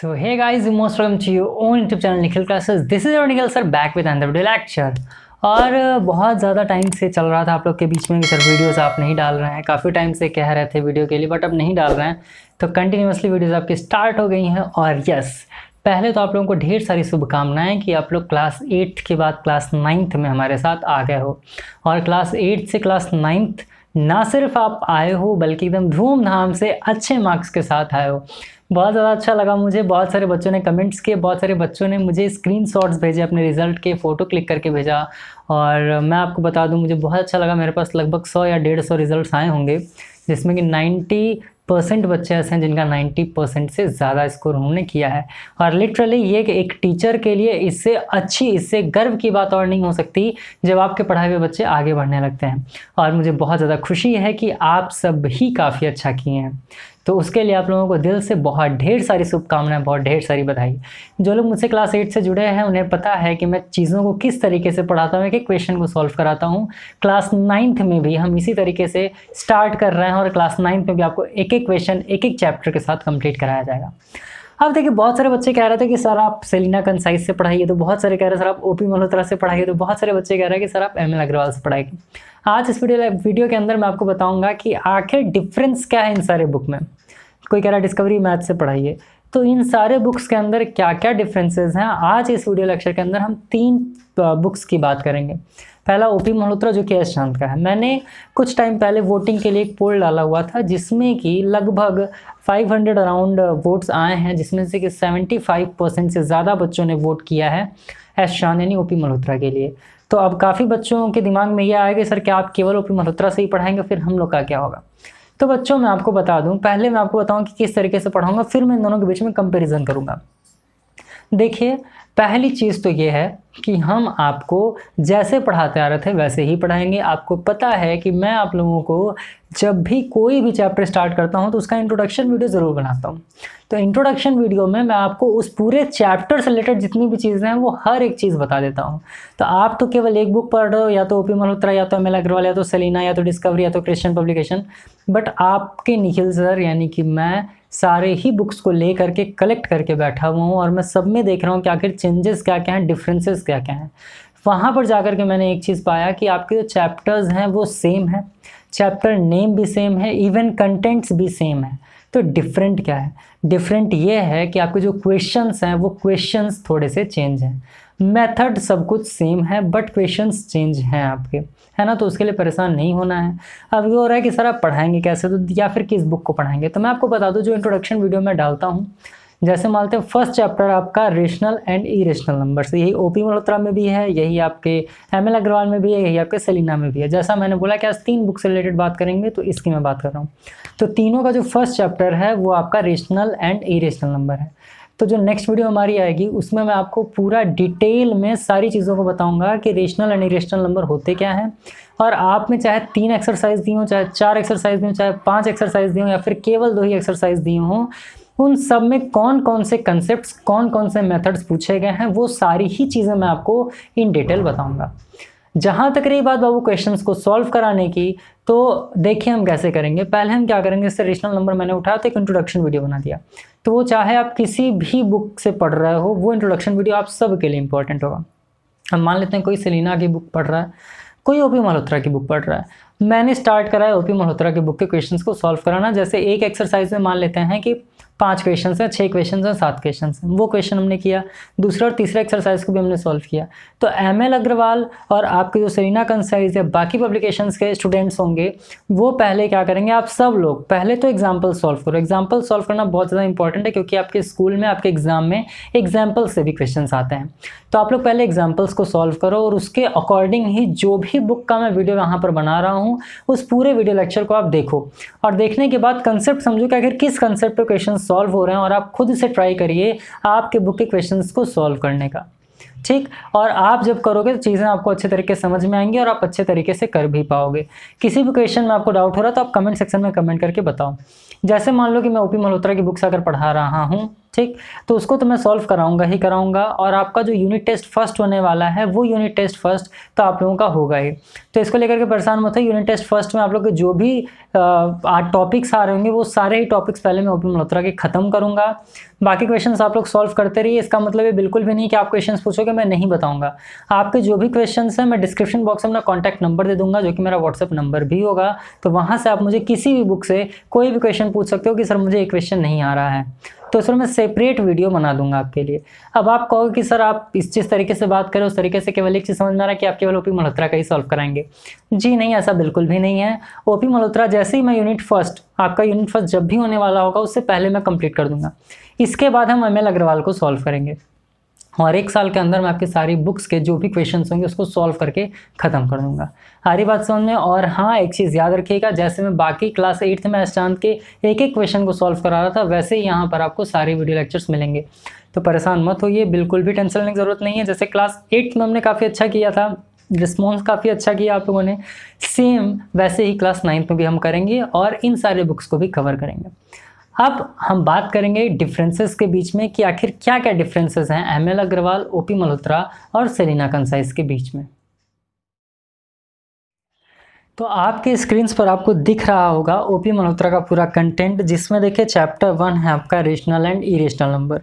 so hey guys most welcome to you own YouTube channel Nikhil classes this is your Nikhil sir back with another video और uh, बहुत ज़्यादा time से चल रहा था आप लोग के बीच में कि सर वीडियोस आप नहीं डाल रहे हैं काफ़ी टाइम से कह रहे थे वीडियो के लिए बट अब नहीं डाल रहे हैं तो कंटिन्यूसली वीडियोस आपकी स्टार्ट हो गई हैं और यस पहले तो आप लोगों को ढेर सारी शुभकामनाएं कि आप लोग क्लास एट्थ के बाद क्लास नाइन्थ में हमारे साथ आ गए हो और क्लास एट्थ से क्लास नाइन्थ ना सिर्फ आप आए हो बल्कि एकदम धूमधाम से अच्छे मार्क्स के साथ आए हो बहुत ज़्यादा अच्छा लगा मुझे बहुत सारे बच्चों ने कमेंट्स किए बहुत सारे बच्चों ने मुझे स्क्रीनशॉट्स भेजे अपने रिजल्ट के फ़ोटो क्लिक करके भेजा और मैं आपको बता दूं मुझे बहुत अच्छा लगा मेरे पास लगभग सौ या डेढ़ सौ रिजल्ट आए होंगे जिसमें कि नाइन्टी परसेंट बच्चे ऐसे हैं जिनका 90 परसेंट से ज़्यादा स्कोर उन्होंने किया है और लिटरली ये कि एक टीचर के लिए इससे अच्छी इससे गर्व की बात और नहीं हो सकती जब आपके पढ़ाए हुए बच्चे आगे बढ़ने लगते हैं और मुझे बहुत ज़्यादा खुशी है कि आप सब ही काफ़ी अच्छा किए हैं तो उसके लिए आप लोगों को दिल से बहुत ढेर सारी शुभकामनाएं बहुत ढेर सारी बधाई जो लोग मुझसे क्लास एट से जुड़े हैं उन्हें पता है कि मैं चीज़ों को किस तरीके से पढ़ाता हूँ एक क्वेश्चन को सॉल्व कराता हूँ क्लास नाइन्थ में भी हम इसी तरीके से स्टार्ट कर रहे हैं और क्लास नाइन्थ में भी आपको एक एक क्वेश्चन एक एक चैप्टर के साथ कंप्लीट कराया जाएगा अब देखिए बहुत सारे बच्चे कह रहे थे कि सर आप सेलिना कंसाइज से पढ़ाइए तो बहुत सारे कह रहे हैं सर आप ओपी मल्होत्रा से पढ़ाइए तो बहुत सारे बच्चे कह रहे हैं कि सर आप एम एल अग्रवाल से पढ़ाइए आज इस वीडियो वीडियो के अंदर मैं आपको बताऊंगा कि आखिर डिफरेंस क्या है इन सारे बुक में कोई कह रहा है डिस्कवरी मैथ से पढ़ाइए तो इन सारे बुक्स के अंदर क्या क्या डिफरेंसेस हैं आज इस वीडियो लेक्चर के अंदर हम तीन बुक्स की बात करेंगे पहला ओपी मल्होत्रा जो कि एस चांद का है मैंने कुछ टाइम पहले वोटिंग के लिए एक पोल डाला हुआ था जिसमें कि लगभग 500 अराउंड वोट्स आए हैं जिसमें से कि 75 परसेंट से ज़्यादा बच्चों ने वोट किया है एस चांद यानी ओपी मल्होत्रा के लिए तो अब काफ़ी बच्चों के दिमाग में यह आएगा सर क्या आप केवल ओपी मल्होत्रा से ही पढ़ाएंगे फिर हम लोग का क्या होगा तो बच्चों मैं आपको बता दूं पहले मैं आपको बताऊं कि किस तरीके से पढ़ाऊंगा फिर मैं इन दोनों के बीच में कंपैरिजन करूंगा देखिए पहली चीज़ तो ये है कि हम आपको जैसे पढ़ाते आ रहे थे वैसे ही पढ़ाएंगे आपको पता है कि मैं आप लोगों को जब भी कोई भी चैप्टर स्टार्ट करता हूँ तो उसका इंट्रोडक्शन वीडियो ज़रूर बनाता हूँ तो इंट्रोडक्शन वीडियो में मैं आपको उस पूरे चैप्टर से रिलेटेड जितनी भी चीज़ें हैं वो हर एक चीज़ बता देता हूँ तो आप तो केवल एक बुक पढ़ रहे हो या तो ओ पी मल्होत्रा या तो एम एल अग्रवाल या तो सलीना या तो डिस्कवरी या तो क्रिश्चियन पब्लिकेशन बट आपके निखिल सर यानी कि मैं सारे ही बुक्स को ले करके कलेक्ट करके बैठा हुआ हूँ और मैं सब में देख रहा हूँ कि आखिर चेंजेस क्या क्या हैं डिफरेंसेस क्या क्या हैं वहाँ पर जाकर के मैंने एक चीज़ पाया कि आपके जो चैप्टर्स हैं वो सेम है चैप्टर नेम भी सेम है इवन कंटेंट्स भी सेम है तो डिफरेंट क्या है डिफरेंट ये है कि आपके जो क्वेश्चंस हैं वो क्वेश्चंस थोड़े से चेंज हैं मेथड सब कुछ सेम है बट क्वेश्चंस चेंज हैं आपके है ना तो उसके लिए परेशान नहीं होना है अब ये हो रहा है कि सर आप पढ़ाएंगे कैसे तो या फिर किस बुक को पढ़ाएंगे तो मैं आपको बता दूँ जो इंट्रोडक्शन वीडियो में डालता हूँ जैसे मानते हैं फर्स्ट चैप्टर आपका रेशनल एंड इरेशनल नंबर्स यही ओ पी मल्होत्रा में भी है यही आपके एम एल अग्रवाल में भी है यही आपके सलीना में भी है जैसा मैंने बोला कि आज तीन बुक से रिलेटेड बात करेंगे तो इसकी मैं बात कर रहा हूँ तो तीनों का जो फर्स्ट चैप्टर है वो आपका रेशनल एंड इरेशनल नंबर है तो जो नेक्स्ट वीडियो हमारी आएगी उसमें मैं आपको पूरा डिटेल में सारी चीज़ों को बताऊंगा कि रेशनल एंड इरेशनल नंबर होते क्या हैं और आप में चाहे तीन एक्सरसाइज दी हो चाहे चार एक्सरसाइज दी हो चाहे पांच एक्सरसाइज दी हो या फिर केवल दो ही एक्सरसाइज दी हो उन सब में कौन कौन से कंसेप्ट कौन कौन से मेथड्स पूछे गए हैं वो सारी ही चीज़ें मैं आपको इन डिटेल बताऊँगा जहाँ तक रही बात बाबू क्वेश्चन को सॉल्व कराने की तो देखिए हम कैसे करेंगे पहले हम क्या करेंगे इससे रिजनल नंबर मैंने उठाया तो एक इंट्रोडक्शन वीडियो बना दिया तो वो चाहे आप किसी भी बुक से पढ़ रहे हो वो इंट्रोडक्शन वीडियो आप सब के लिए इंपॉर्टेंट होगा हम मान लेते हैं कोई सेलिना की बुक पढ़ रहा है कोई ओपी मल्होत्रा की बुक पढ़ रहा है मैंने स्टार्ट करा है ओपी मल्होत्रा की बुक के क्वेश्चंस को सॉल्व कराना जैसे एक एक्सरसाइज में मान लेते हैं कि पांच क्वेश्चन हैं छः क्वेश्चन हैं सात क्वेश्चन हैं वो क्वेश्चन हमने किया दूसरा और तीसरा एक्सरसाइज को भी हमने सॉल्व किया तो एम एल अग्रवाल और आपके जो सरीना कंसाइज या बाकी पब्लिकेशंस के स्टूडेंट्स होंगे वो पहले क्या करेंगे आप सब लोग पहले तो एग्जाम्पल सॉल्व करो एग्जाम्पल सॉल्व करना बहुत ज़्यादा इंपॉर्टेंट है क्योंकि आपके स्कूल में आपके एग्जाम में एग्जाम्पल से भी क्वेश्चन आते हैं तो आप लोग पहले एग्जाम्पल्स को सॉल्व करो और उसके अकॉर्डिंग ही जो भी बुक का मैं वीडियो यहाँ पर बना रहा हूँ उस पूरे वीडियो लेक्चर को आप देखो और देखने के बाद कंसेप्ट समझो कि आखिर किस कंसेप्ट पर क्वेश्चन सॉल्व हो रहे हैं और आप खुद से ट्राई करिए आपके बुक के क्वेश्चन को सॉल्व करने का ठीक और आप जब करोगे तो चीज़ें आपको अच्छे तरीके से समझ में आएंगी और आप अच्छे तरीके से कर भी पाओगे किसी भी क्वेश्चन में आपको डाउट हो रहा है तो आप कमेंट सेक्शन में कमेंट करके बताओ जैसे मान लो कि मैं ओपी मल्होत्रा की बुक्स अगर पढ़ा रहा हूँ ठीक तो उसको तो मैं सॉल्व कराऊंगा ही कराऊंगा और आपका जो यूनिट टेस्ट फर्स्ट होने वाला है वो यूनिट टेस्ट फर्स्ट तो आप लोगों का होगा ही तो इसको लेकर के परेशान मत हो यूनिट टेस्ट फर्स्ट में आप लोग के जो भी टॉपिक्स आ रहे होंगे वो सारे ही टॉपिक्स पहले मैं ओपी मल्होत्रा के ख़त्म करूँगा बाकी क्वेश्चन आप लोग सॉल्व करते रहिए इसका मतलब ये बिल्कुल भी नहीं कि आप क्वेश्चन पूछोगे मैं नहीं बताऊंगा आपके जो भी क्वेश्चन हैं मैं डिस्क्रिप्शन बॉक्स में अपना कॉन्टैक्ट नंबर दे दूंगा जो कि मेरा व्हाट्सअप नंबर भी होगा तो वहाँ से आप मुझे किसी भी बुक से कोई भी क्वेश्चन पूछ सकते हो कि सर मुझे ये क्वेश्चन नहीं आ रहा है तो सर मैं सेपरेट वीडियो बना दूंगा आपके लिए अब आप कहोगे कि सर आप इस जिस तरीके से बात करें उस तरीके से केवल एक चीज़ समझ में आ रहा है कि आप केवल ओपी मल्होत्रा का ही सॉल्व कराएंगे जी नहीं ऐसा बिल्कुल भी नहीं है ओपी मल्होत्रा जैसे ही मैं यूनिट फर्स्ट आपका यूनिट फर्स्ट जब भी होने वाला होगा उससे पहले मैं कंप्लीट कर दूंगा इसके बाद हम एम अग्रवाल को सॉल्व करेंगे और एक साल के अंदर मैं आपकी सारी बुक्स के जो भी क्वेश्चन होंगे उसको सॉल्व करके ख़त्म कर दूंगा सारी बात समझ में और हाँ एक चीज़ याद रखिएगा जैसे मैं बाकी क्लास एट्थ में चांद के एक एक क्वेश्चन को सॉल्व करा रहा था वैसे ही यहाँ पर आपको सारे वीडियो लेक्चर्स मिलेंगे तो परेशान मत होइए बिल्कुल भी टेंशन लेने की ज़रूरत नहीं है जैसे क्लास एट्थ में हमने काफ़ी अच्छा किया था रिस्पॉन्स काफ़ी अच्छा किया आप लोगों ने सेम वैसे ही क्लास नाइन्थ में भी हम करेंगे और इन सारे बुक्स को भी कवर करेंगे अब हम बात करेंगे डिफरेंसेस के बीच में कि आखिर क्या क्या डिफरेंसेस हैं एम अग्रवाल ओपी मल्होत्रा और सेलिना कंसाइस के बीच में तो आपके स्क्रीन्स पर आपको दिख रहा होगा ओपी मल्होत्रा का पूरा कंटेंट जिसमें देखिए चैप्टर वन है आपका रेशनल एंड इरेशनल नंबर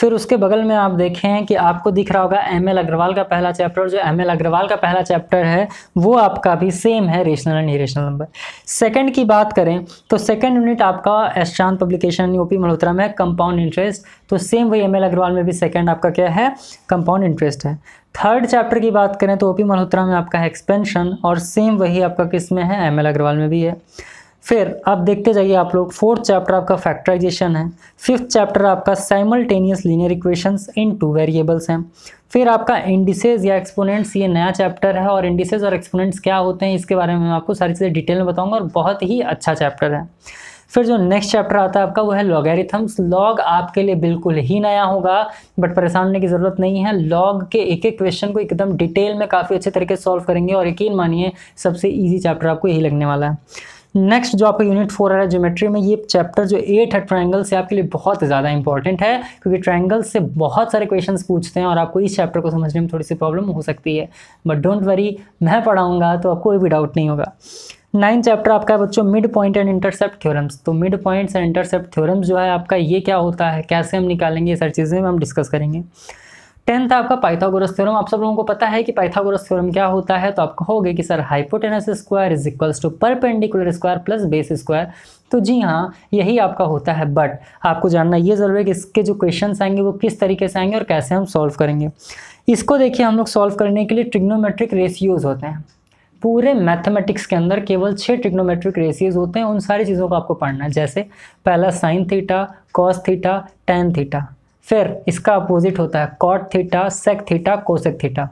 फिर उसके बगल में आप देखें कि आपको दिख रहा होगा एम एल अग्रवाल का पहला चैप्टर जो एम एल अग्रवाल का पहला चैप्टर है वो आपका भी सेम है rational and irrational number second की बात करें तो सेकंड यूनिट आपका एशांत पब्लिकेशन ओ पी मल्होत्रा में कंपाउंड इंटरेस्ट तो सेम वही एम एल अग्रवाल में भी सेकेंड आपका क्या है कंपाउंड इंटरेस्ट है थर्ड चैप्टर की बात करें तो ओपी मल्होत्रा में आपका है एक्सपेंशन और सेम वही आपका किस में है एम अग्रवाल में भी है फिर आप देखते जाइए आप लोग फोर्थ चैप्टर आपका फैक्टराइजेशन है फिफ्थ चैप्टर आपका simultaneous linear equations in two variables हैं फिर आपका इंडिसेज या एक्सपोनेंट्स ये नया चैप्टर है और इंडिसेज और एक्सपोनेंट्स क्या होते हैं इसके बारे में मैं आपको सारी चीज़ें डिटेल में बताऊँगा और बहुत ही अच्छा चैप्टर है फिर जो नेक्स्ट चैप्टर आता है आपका वो है लॉगेरिथम्स लॉग आपके लिए बिल्कुल ही नया होगा बट परेशान होने की ज़रूरत नहीं है लॉग के एक एक क्वेश्चन को एकदम डिटेल में काफ़ी अच्छे तरीके से सॉल्व करेंगे और यकीन मानिए सबसे ईजी चैप्टर आपको यही लगने वाला है नेक्स्ट जो आपका यूनिट फोर आ रहा है ज्योमेट्री में ये चैप्टर जो एट है ट्राइंगल से आपके लिए बहुत ज़्यादा इंपॉर्टेंट है क्योंकि ट्राइंगल से बहुत सारे क्वेश्चंस पूछते हैं और आपको इस चैप्टर को समझने में थोड़ी सी प्रॉब्लम हो सकती है बट डोंट वरी मैं पढ़ाऊँगा तो आपको कोई भी डाउट नहीं होगा नाइन चैप्टर आपका है बच्चों mid point and intercept theorems तो mid points and intercept theorems जो है आपका ये क्या होता है कैसे हम निकालेंगे ये सारी चीज़ें हम डिस्कस करेंगे टेंथ आपका पाइथागोरस थ्योरम आप सब लोगों को पता है कि पाइथागोरस थ्योरम क्या होता है तो आप कहोगे कि sir hypotenuse square is equals to perpendicular square plus base square तो जी हाँ यही आपका होता है बट आपको जानना ये ज़रूर है कि इसके जो क्वेश्चन आएंगे वो किस तरीके से आएंगे और कैसे हम सॉल्व करेंगे इसको देखिए हम लोग सॉल्व करने के लिए ट्रिग्नोमेट्रिक रेशियोज़ होते हैं पूरे मैथमेटिक्स के अंदर केवल छः ट्रिग्नोमेट्रिक रेशियोज होते हैं उन सारी चीज़ों को आपको पढ़ना है जैसे पहला sine theta cos theta tan theta फिर इसका अपोजिट होता है cot theta sec theta cosec theta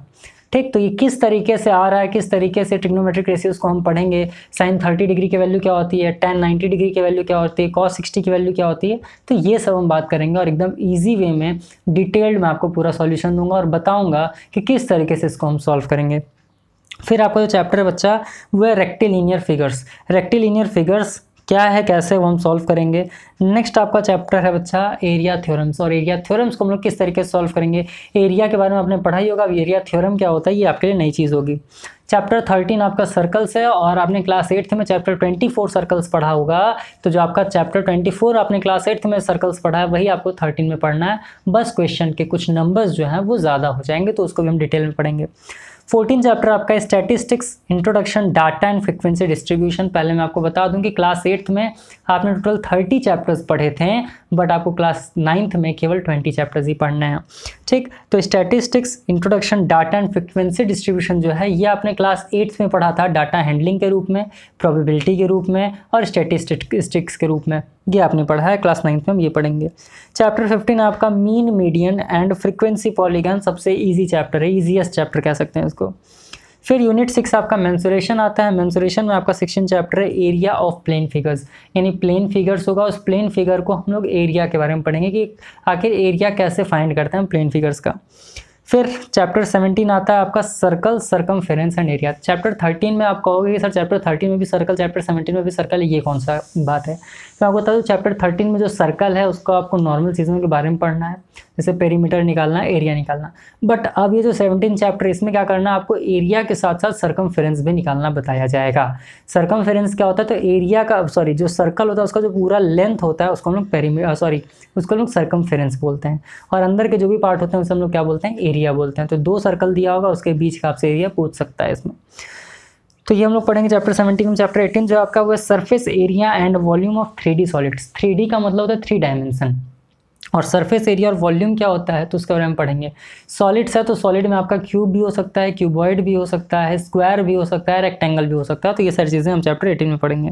ठीक तो ये किस तरीके से आ रहा है किस तरीके से ट्रिग्नोमेट्रिक रेशियोज को हम पढ़ेंगे साइन थर्टी डिग्री की वैल्यू क्या होती है टेन नाइन्टी डिग्री की वैल्यू क्या होती है कॉस सिक्सटी की वैल्यू क्या होती है तो ये सब हम बात करेंगे और एकदम ईजी वे में डिटेल्ड में आपको पूरा सॉल्यूशन दूंगा और बताऊँगा कि किस तरीके से इसको हम सॉल्व करेंगे फिर आपका जो चैप्टर बच्चा वह rectilinear rectilinear figures rectilinear figures क्या है कैसे वो हम सॉल्व करेंगे नेक्स्ट आपका चैप्टर है बच्चा एरिया थ्योरम्स और एरिया थ्योरम्स को हम लोग किस तरीके से सॉल्व करेंगे एरिया के बारे में आपने पढ़ा ही होगा अब एरिया थ्योरम क्या होता है ये आपके लिए नई चीज़ होगी चैप्टर थर्टीन आपका सर्कल्स है और आपने क्लास एट्थ में चैप्टर ट्वेंटी फोर सर्कल्स पढ़ा होगा तो जो आपका चैप्टर ट्वेंटी फोर आपने क्लास एट्थ में सर्कल्स पढ़ा है वही आपको थर्टीन में पढ़ना है बस क्वेश्चन के कुछ नंबर्स जो हैं वो ज़्यादा हो जाएंगे तो उसको भी हम डिटेल में पढ़ेंगे फोर्टीन चैप्टर आपका statistics introduction data and frequency distribution पहले मैं आपको बता दूं कि क्लास एट्थ में आपने टोटल थर्टी चैप्टर्स पढ़े थे बट आपको क्लास नाइन्थ में केवल ट्वेंटी चैप्टर्स ही पढ़ने हैं ठीक तो statistics introduction data and frequency distribution जो है ये आपने क्लास एट्थ में पढ़ा था डाटा हैंडलिंग के रूप में प्रोबेबिलिटी के रूप में और स्टेटिस्टिक्स के रूप में ये आपने पढ़ा है क्लास नाइन्थ में हम ये पढ़ेंगे चैप्टर फिफ्टीन आपका mean median and frequency polygon सबसे ईजी चैप्टर है ईजीएस्ट चैप्टर कह सकते हैं इसको फिर यूनिट सिक्स आपका मैंसुरेशन आता है मैंसुरेशन में आपका सिक्सटीन चैप्टर है एरिया ऑफ प्लेन फिगर्स यानी प्लेन फिगर्स होगा उस प्लेन फिगर को हम लोग एरिया के बारे में पढ़ेंगे कि आखिर एरिया कैसे फाइंड करते हैं प्लेन फिगर्स का फिर चैप्टर सेवनटीन आता है आपका circle circum and area chapter thirteen में आप कहोगे कि सर चैप्टर थर्टीन में भी सर्कल चैप्टर सेवनटीन में भी सर्कल ये कौन सा बात है तो आपको बता दूँ चैप्टर थर्टीन में जो सर्कल है उसको आपको नॉर्मल सीजन के बारे में पढ़ना है जैसे पेरीमीटर निकालना एरिया निकालना बट अब ये जो सेवनटीन चैप्टर इसमें क्या करना आपको एरिया के साथ साथ सर्कम भी निकालना बताया जाएगा सर्कम क्या होता है तो एरिया का सॉरी जो सर्कल होता है उसका जो पूरा लेंथ होता है उसको हम लोग पेरीमी सॉरी उसको हम लोग सर्कम बोलते हैं और अंदर के जो भी पार्ट होते हैं उसे हम लोग क्या बोलते हैं एरिया बोलते हैं तो दो सर्कल दिया होगा उसके बीच का आपसे एरिया पूछ सकता है इसमें तो ये हम लोग पढ़ेंगे चैप्टर सेवेंटीन में चैप्टर एटीन जो आपका वो है surface area and volume of three D solids three D का मतलब होता है थ्री डायमेंशन और सरफेस एरिया और वॉल्यूम क्या होता है तो उसके बारे में पढ़ेंगे सॉलिड्स है तो सॉलिड में आपका क्यूब भी हो सकता है क्यूबॉइड भी हो सकता है स्क्वायर भी हो सकता है रेक्टेंगल भी हो सकता है तो ये सारी चीज़ें हम चैप्टर एटीन में पढ़ेंगे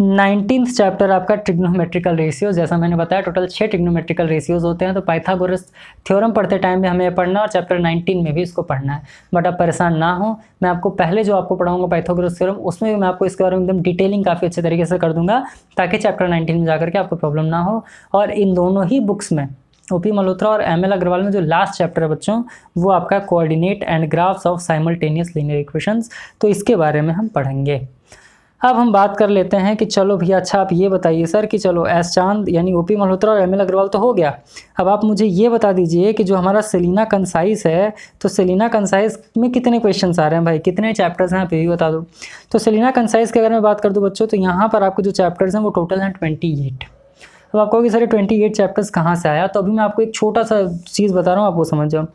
नाइनटीन चैप्टर आपका ट्रिग्नोमेट्रिकल रेशियोज जैसा मैंने बताया टोटल छः ट्रिग्नोमेट्रिकल रेशियोज होते हैं तो पाइथागोरस थ्योरम पढ़ते टाइम में हमें पढ़ना और चैप्टर नाइनटीन में भी इसको पढ़ना है बट आप परेशान ना हो मैं आपको पहले जो आपको पढ़ाऊंगा पाइथागोरस थ्योरम उसमें भी मैं आपको इसके बारे में एकदम डिटेलिंग काफ़ी अच्छे तरीके से कर दूंगा ताकि चैप्टर नाइनटीन में जाकर के आपको प्रॉब्लम ना हो और इन दोनों ही बुक्स में पी मल्होत्रा और एम एल अग्रवाल में जो लास्ट चैप्टर है बच्चों वो आपका coordinate and graphs of simultaneous linear equations तो इसके बारे में हम पढ़ेंगे अब हम बात कर लेते हैं कि चलो भैया अच्छा आप ये बताइए सर कि चलो एस चांद यानी ओपी मल्होत्रा और एम अग्रवाल तो हो गया अब आप मुझे ये बता दीजिए कि जो हमारा सेलिना कंसाइस है तो सेलिना कंसाइस में कितने क्वेश्चन आ रहे हैं भाई कितने चैप्टर्स हैं आप ये भी बता दो तो सेलिना कंसाइस की अगर मैं बात कर दूँ बच्चों तो यहाँ पर आपके जो चैप्टर्स हैं वो टोटल हैं ट्वेंटी एट अब आपको कहोगे सर ट्वेंटी एट चैप्टर्स कहाँ से आया तो अभी मैं आपको एक छोटा सा चीज़ बता रहा हूँ आप वो समझ जाओ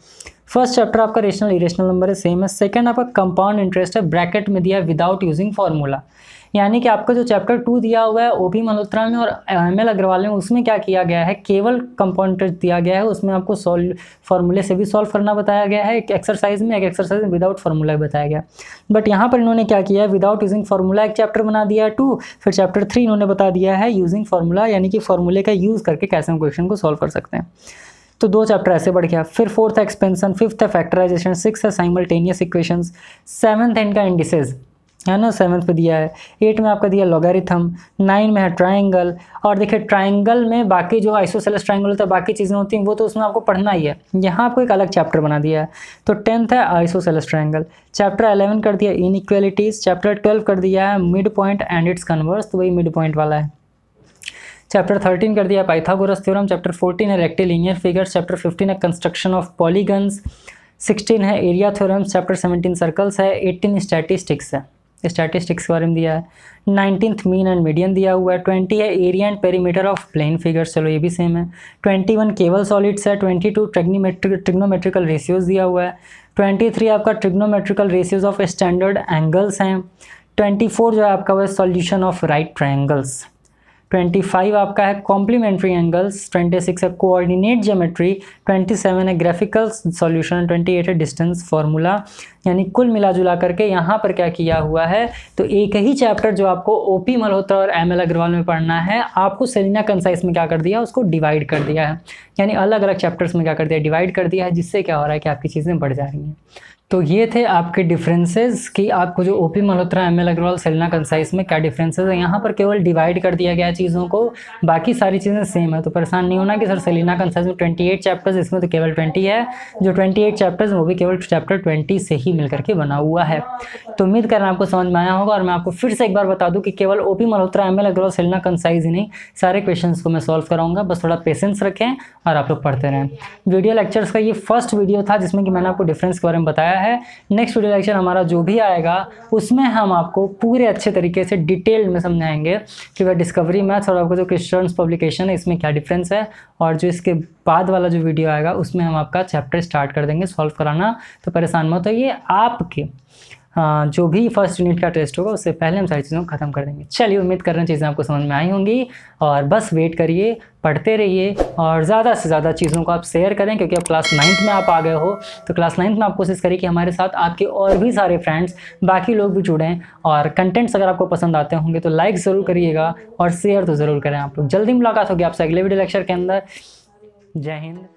फर्स्ट चैप्टर आपका रेशनल इरेशनल नंबर है सेम है सेकंड आपका कंपाउंड इंटरेस्ट है ब्रैकेट में दिया विदाउट यूजिंग फॉर्मूला यानी कि आपका जो चैप्टर टू दिया हुआ है ओ पी मल्होत्रा में और एम एल अग्रवाल में उसमें क्या किया गया है केवल कंपाउंड इंटरेस्ट दिया गया है उसमें आपको सॉल्व फॉर्मूले से भी सॉल्व करना बताया गया है एक एक्सरसाइज में एक एक्सरसाइज में विदाउट फार्मूला बताया गया बट यहाँ पर इन्होंने क्या किया है विदाउट यूजिंग फार्मूला एक चैप्टर बना दिया है टू फिर चैप्टर थ्री इन्होंने बता दिया है यूजिंग फार्मूला यानी कि फॉर्मूले का यूज़ करके कैसे हम क्वेश्चन को सॉल्व कर सकते हैं तो दो चैप्टर ऐसे बढ़ गया फिर फोर्थ है एक्सपेंसन फिफ्थ है फैक्टराइजेशन सिक्स है साइमल्टेनियस इक्वेशन सेवन्थ है इनका इंडिसेज है ना सेवन्थ पे दिया है एट में आपका दिया लॉगरिथम नाइन में है ट्राइंगल और देखिए ट्राइंगल में बाकी जो आइसोसेलस ट्राइंगल होता है बाकी चीज़ें होती हैं वो तो उसमें आपको पढ़ना ही है यहाँ आपको एक अलग चैप्टर बना दिया है तो टेंथ है आइसोसेलस ट्राइंगल चैप्टर अलेवन कर दिया इन चैप्टर ट्वेल्व कर दिया है mid point and its converse तो वही मिड पॉइंट वाला है चैप्टर थर्टीन कर दिया पाइथागोरस थ्योरम चैप्टर फोर्टीन है रेक्टिलिनियर फिगर्स चैप्टर फिफ्टीन है कंस्ट्रक्शन ऑफ पॉलीगन्स सिक्सटीन है area theorems chapter seventeen circles है एटीन स्टैटिस्टिक्स है स्टैटिस्टिक्स के बारे में दिया है नाइनटीन मीन एंड मीडियन दिया हुआ है ट्वेंटी है area and perimeter of plane figures चलो ये भी सेम है ट्वेंटी वन केवल सॉलिड्स है ट्वेंटी टू ट्रिग्नोमेट्रिकल रेशियोज दिया हुआ है ट्वेंटी थ्री आपका trigonometrical ratios of standard angles हैं ट्वेंटी फोर जो है आपका वो solution of right triangles twenty five आपका है कॉम्प्लीमेंट्री एंगल्स ट्वेंटी सिक्स है कोऑर्डिनेट ज्योमेट्री ट्वेंटी सेवन है ग्राफिकल सॉल्यूशन ट्वेंटी एट है डिस्टेंस फार्मूला यानी कुल मिला जुला करके यहाँ पर क्या किया हुआ है तो एक ही चैप्टर जो आपको ओपी मल्होत्रा और एम एल अग्रवाल में पढ़ना है आपको सेलिना कंसाइस में क्या कर दिया उसको डिवाइड कर दिया है यानी अलग अलग चैप्टर्स में क्या कर दिया डिवाइड कर दिया है जिससे क्या हो रहा है कि आपकी चीज़ें बढ़ जा रही हैं तो ये थे आपके डिफरेंसेस कि आपको जो O P Malhotra M L Agarwal Selina Concise में क्या डिफरेंसेस है यहाँ पर केवल डिवाइड कर दिया गया चीज़ों को बाकी सारी चीज़ें सेम है तो परेशान नहीं होना कि सर सेलिना कंसाइस में ट्वेंटी एट चैप्टर्स इसमें तो केवल ट्वेंटी है जो ट्वेंटी एट चैप्टर्स वो भी केवल चैप्टर ट्वेंटी से ही मिलकर के बना हुआ है तो उम्मीद करना आपको समझ में आया होगा और मैं आपको फिर से एक बार बता दूं कि केवल O P Malhotra M L Agarwal Selina Concise ही नहीं सारे क्वेश्चन को मैं सॉल्व कराऊंगा बस थोड़ा पेशेंस रखें और आप लोग पढ़ते रहें वीडियो लेक्चर्स का ये फर्स्ट वीडियो था जिसमें कि मैंने आपको डिफरेंस के बारे में बताया है नेक्स्ट वीडियो लेक्चर हमारा जो भी आएगा उसमें हम आपको पूरे अच्छे तरीके से डिटेल में समझाएंगे कि वह डिस्कवरी मैथ्स और आपका जो क्रिश्चन पब्लिकेशन है इसमें क्या डिफरेंस है और जो इसके बाद वाला जो वीडियो आएगा उसमें हम आपका चैप्टर स्टार्ट कर देंगे सॉल्व कराना तो परेशान मत होइए आपके जो भी फर्स्ट यूनिट का टेस्ट होगा उससे पहले हम सारी चीज़ों को ख़त्म कर देंगे चलिए उम्मीद कर रहे हैं चीज़ें आपको समझ में आई होंगी और बस वेट करिए पढ़ते रहिए और ज़्यादा से ज़्यादा चीज़ों को आप शेयर करें क्योंकि अब क्लास नाइन्थ में आप आ गए हो तो क्लास नाइन्थ में आप कोशिश करिए कि हमारे साथ आपके और भी सारे फ्रेंड्स बाकी लोग भी जुड़ें और कंटेंट्स अगर आपको पसंद आते होंगे तो लाइक ज़रूर करिएगा और शेयर तो ज़रूर करें आप लोग जल्दी मुलाकात होगी आपसे अगले वीडियो लेक्चर के अंदर जय हिंद